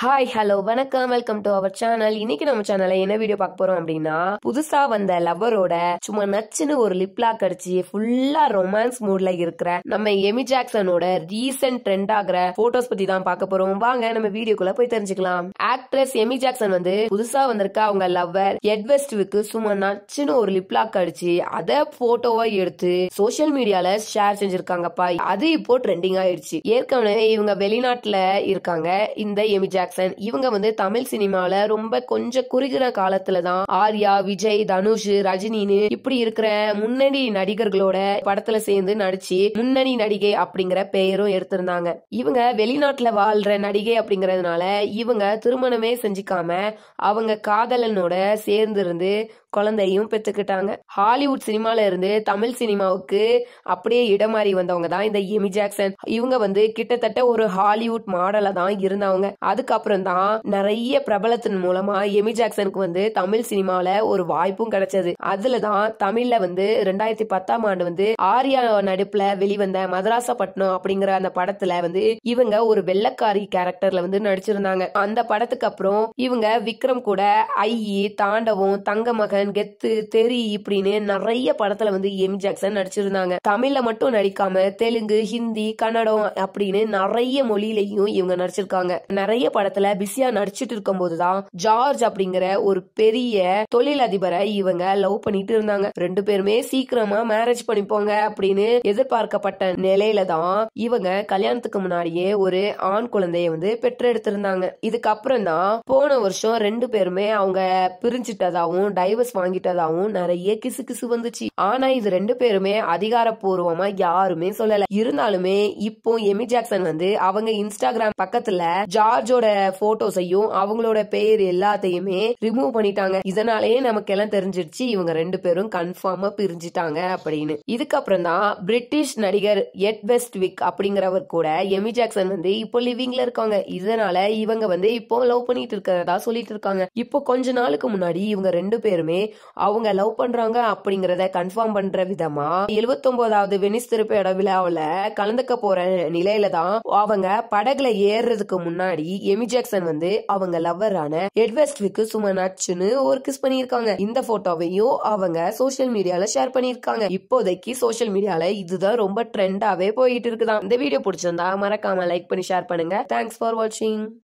hi hello வணக்கம் welcome to our channel இன்னைக்கு நம்ம சேனல்ல என்ன வீடியோ பார்க்க போறோம் அப்படின்னா புதுசா வந்த லவ்வரோட சும்மா நச்சுன்னு ஒரு லாக் அடிச்சு ஃபுல்லா ரொமான்ஸ் மூட்ல இருக்கிற நம்ம எமி ஜாக்சனோட ரீசெண்ட் ட்ரெண்ட் ஆகிற போட்டோஸ் பத்தி தான் பார்க்க போறோம் வாங்க நம்ம வீடியோக்குள்ள போய் தெரிஞ்சுக்கலாம் ஆக்ட்ரஸ் எமி ஜாக்சன் வந்து புதுசா வந்திருக்க அவங்க லவ்வர் எட்வெஸ்டுக்கு சும்மா நச்சுன்னு ஒரு லாக் அடிச்சு அத போட்டோவா எடுத்து சோசியல் மீடியால ஷேர் செஞ்சிருக்காங்கப்பா அது இப்போ ட்ரெண்டிங் ஆயிடுச்சு ஏற்கனவே இவங்க வெளிநாட்டுல இருக்காங்க இந்த எமி ஜாக்சன் ஜாக்சன் இவங்க வந்து தமிழ் சினிமால ரொம்ப கொஞ்சம் குறுகிற காலத்துல தான் ஆர்யா விஜய் தனுஷ் ரஜினின்னு இப்படி இருக்கிற முன்னணி நடிகர்களோட படத்துல சேர்ந்து நடிச்சு முன்னணி நடிகை அப்படிங்கிற பெயரும் எடுத்திருந்தாங்க இவங்க வெளிநாட்டுல வாழ்ற நடிகை அப்படிங்கறதுனால இவங்க திருமணமே செஞ்சுக்காம அவங்க காதலனோட சேர்ந்து இருந்து குழந்தையும் பெற்றுக்கிட்டாங்க ஹாலிவுட் சினிமால இருந்து தமிழ் சினிமாவுக்கு அப்படியே இடமாறி வந்தவங்க தான் இந்த எமி ஜாக்சன் இவங்க வந்து கிட்டத்தட்ட ஒரு ஹாலிவுட் மாடல தான் இருந்தவங்க அதுக்கப்புறம் தான் நிறைய பிரபலத்தின் மூலமா எமி ஜாக்சனுக்கு வந்து தமிழ் சினிமால ஒரு வாய்ப்பும் கிடைச்சது அதுலதான் தமிழ்ல வந்து ரெண்டாயிரத்தி பத்தாம் ஆண்டு வந்து ஆரியா நடிப்புல வெளிவந்த மதராசப்பட்டினம் அப்படிங்கிற அந்த படத்துல வந்து இவங்க ஒரு வெள்ளக்காரி கேரக்டர்ல வந்து நடிச்சிருந்தாங்க அந்த படத்துக்கு அப்புறம் இவங்க விக்ரம் கூட ஐ தாண்டவம் தங்க மகன் கள்ளன் கெத்து தெரி இப்படின்னு நிறைய படத்துல வந்து எம் ஜாக்சன் நடிச்சிருந்தாங்க தமிழ்ல மட்டும் நடிக்காம தெலுங்கு ஹிந்தி கன்னடம் அப்படின்னு நிறைய மொழியிலையும் இவங்க நடிச்சிருக்காங்க நிறைய படத்துல பிஸியா நடிச்சிட்டு இருக்கும் போதுதான் ஜார்ஜ் அப்படிங்கிற ஒரு பெரிய தொழிலதிபரை இவங்க லவ் பண்ணிட்டு இருந்தாங்க ரெண்டு பேருமே சீக்கிரமா மேரேஜ் பண்ணிப்போங்க அப்படின்னு எதிர்பார்க்கப்பட்ட நிலையில தான் இவங்க கல்யாணத்துக்கு முன்னாடியே ஒரு ஆண் குழந்தைய வந்து பெற்றெடுத்திருந்தாங்க இதுக்கப்புறம் தான் போன வருஷம் ரெண்டு பேருமே அவங்க பிரிஞ்சிட்டதாகவும் டைவர்ஸ் வாங்கிட்டதாவும் நிறைய கிசு கிசு வந்துச்சு ஆனா இது ரெண்டு பேருமே அதிகாரப்பூர்வமா யாருமே சொல்லல இருந்தாலுமே இப்போ எமி ஜாக்சன் வந்து அவங்க இன்ஸ்டாகிராம் பக்கத்துல ஜார்ஜோட போட்டோஸையும் அவங்களோட பேர் எல்லாத்தையுமே ரிமூவ் பண்ணிட்டாங்க இதனாலேயே நமக்கு எல்லாம் தெரிஞ்சிருச்சு இவங்க ரெண்டு பேரும் கன்ஃபார்மா பிரிஞ்சிட்டாங்க அப்படின்னு இதுக்கப்புறம் தான் பிரிட்டிஷ் நடிகர் எட் வெஸ்ட் விக் அப்படிங்கிறவர் கூட எமி ஜாக்சன் வந்து இப்போ லிவிங்ல இருக்காங்க இதனால இவங்க வந்து இப்போ லவ் பண்ணிட்டு இருக்கிறதா சொல்லிட்டு இருக்காங்க இப்போ கொஞ்ச நாளுக்கு முன்னாடி இவங்க ரெண்டு பேருமே எல்லாருமே அவங்க லவ் பண்றாங்க அப்படிங்கறத கன்ஃபார்ம் பண்ற விதமா எழுபத்தொன்பதாவது வெனிஸ் இட விழாவில கலந்துக்க போற நிலையில தான் அவங்க படகுல ஏறுறதுக்கு முன்னாடி எமி ஜாக்சன் வந்து அவங்க லவ்வரான எட்வெஸ்ட்விக்கு சும்மா நச்சுன்னு ஒரு கிஸ் பண்ணியிருக்காங்க இந்த போட்டோவையும் அவங்க சோசியல் மீடியால ஷேர் பண்ணியிருக்காங்க இப்போதைக்கு சோசியல் மீடியால இதுதான் ரொம்ப ட்ரெண்டாவே போயிட்டு இருக்குதான் இந்த வீடியோ பிடிச்சிருந்தா மறக்காம லைக் பண்ணி ஷேர் பண்ணுங்க தேங்க்ஸ் ஃபார் வாட்சிங்